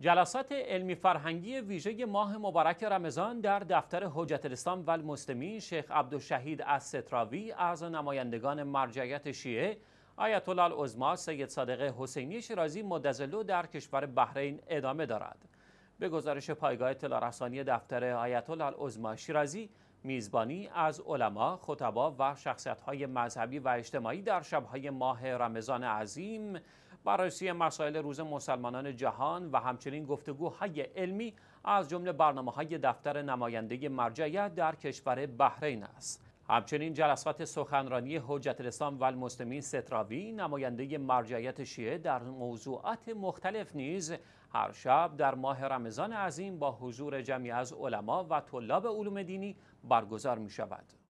جلسات علمی فرهنگی ویژه ماه مبارک رمضان در دفتر حجت الاسلام و المسلمین شیخ عبدالشهید از ستراوی از نمایندگان مرجعیت شیعه آیت الله العظما سید صادق حسینی شیرازی مدزلو در کشور بحرین ادامه دارد به گزارش پایگاه اطلاع دفتر آیت الله العظما شیرازی میزبانی از علما، خطبا و شخصیت‌های مذهبی و اجتماعی در شبهای ماه رمضان عظیم بررسی مسائل روز مسلمانان جهان و همچنین گفتگوهای علمی از جمله برنامه های دفتر نماینده مرجعیت در کشور بحرین است. همچنین جلسات سخنرانی حجت الاسلام و ستراوی نماینده مرجعیت شیعه در موضوعات مختلف نیز هر شب در ماه رمضان عظیم با حضور جمعی از علما و طلاب علوم دینی برگزار می شود.